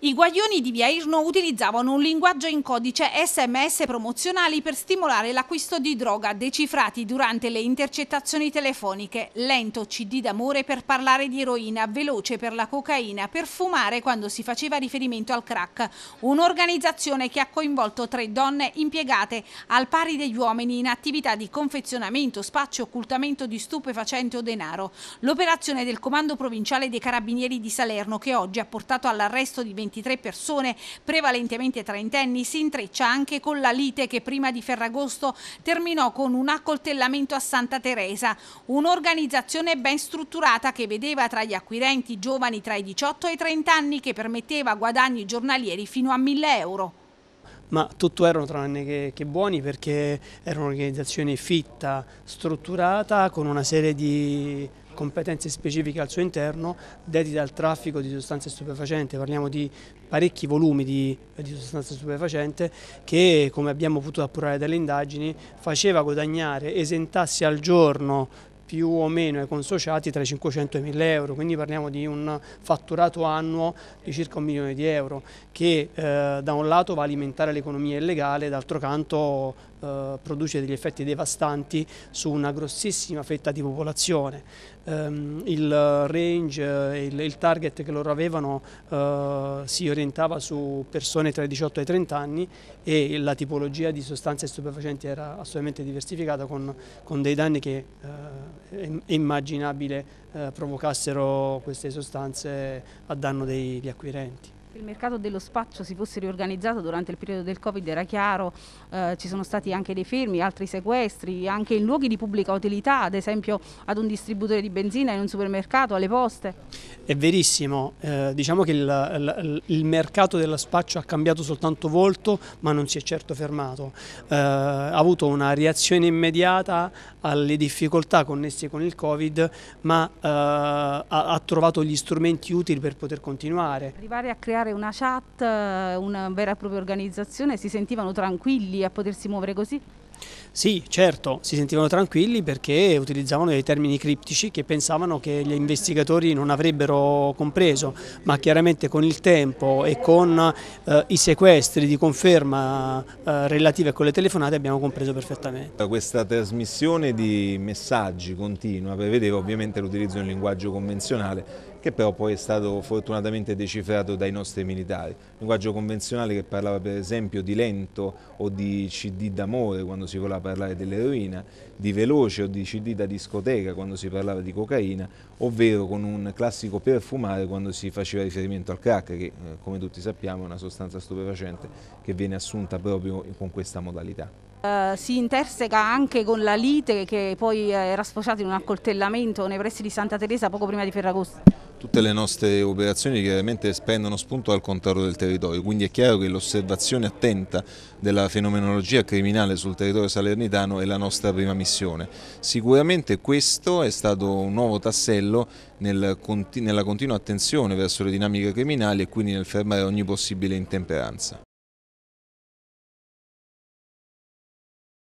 I guaglioni di via Irno utilizzavano un linguaggio in codice SMS promozionali per stimolare l'acquisto di droga, decifrati durante le intercettazioni telefoniche. Lento CD d'amore per parlare di eroina, veloce per la cocaina, per fumare quando si faceva riferimento al crack. Un'organizzazione che ha coinvolto tre donne impiegate al pari degli uomini in attività di confezionamento, spaccio, occultamento di stupefacente o denaro. L'operazione del Comando Provinciale dei Carabinieri di Salerno, che oggi ha portato all'arresto di 20 23 persone, prevalentemente trentenni, si intreccia anche con la lite che prima di Ferragosto terminò con un accoltellamento a Santa Teresa, un'organizzazione ben strutturata che vedeva tra gli acquirenti giovani tra i 18 e i 30 anni che permetteva guadagni giornalieri fino a 1000 euro. Ma tutto erano tranne che, che buoni perché era un'organizzazione fitta, strutturata, con una serie di competenze specifiche al suo interno dedicate al traffico di sostanze stupefacenti, parliamo di parecchi volumi di, di sostanze stupefacenti che come abbiamo potuto appurare dalle indagini faceva guadagnare esentassi al giorno più o meno ai consociati tra i 500 e i 1000 euro, quindi parliamo di un fatturato annuo di circa un milione di euro che eh, da un lato va a alimentare l'economia illegale, d'altro canto eh, produce degli effetti devastanti su una grossissima fetta di popolazione. Um, il range, eh, il, il, target che loro avevano uh, si orientava su persone tra i 18 e i 30 anni e la tipologia di sostanze stupefacenti era assolutamente diversificata con, con dei danni che uh, è immaginabile uh, provocassero queste sostanze a danno degli acquirenti il mercato dello spaccio si fosse riorganizzato durante il periodo del Covid era chiaro, eh, ci sono stati anche dei fermi, altri sequestri, anche in luoghi di pubblica utilità, ad esempio ad un distributore di benzina, in un supermercato, alle poste. È verissimo, eh, diciamo che il, il, il, mercato dello spaccio ha cambiato soltanto volto ma non si è certo fermato, eh, ha avuto una reazione immediata alle difficoltà connesse con il Covid ma eh, ha, ha trovato gli strumenti utili per poter continuare. Arrivare a creare creare una chat, eh, una vera e propria organizzazione, si sentivano tranquilli a potersi muovere così? Sì, certo, si sentivano tranquilli perché utilizzavano dei termini criptici che pensavano che gli investigatori non avrebbero compreso, ma chiaramente con il tempo e con eh, i sequestri di conferma eh, relative a quelle telefonate abbiamo compreso perfettamente. Questa trasmissione di messaggi continua prevedeva ovviamente l'utilizzo di un linguaggio convenzionale che però poi è stato fortunatamente decifrato dai nostri militari. Linguaggio convenzionale che parlava per esempio di lento o di CD d'amore quando si volava a parlare dell'eroina, di veloce o di CD da discoteca quando si parlava di cocaina, ovvero con un classico perfumare quando si faceva riferimento al crack, che eh, come tutti sappiamo è una sostanza stupefacente che viene assunta proprio con questa modalità. Uh, si interseca anche con la lite che poi era sfociata in un accoltellamento nei pressi di Santa Teresa poco prima di Ferragosto. Tutte le nostre operazioni chiaramente prendono spunto dal controllo del territorio, quindi è chiaro che l'osservazione attenta della fenomenologia criminale sul territorio salernitano è la nostra prima missione. Sicuramente questo è stato un nuovo tassello nel, nella continua attenzione verso le dinamiche criminali e quindi nel fermare ogni possibile intemperanza.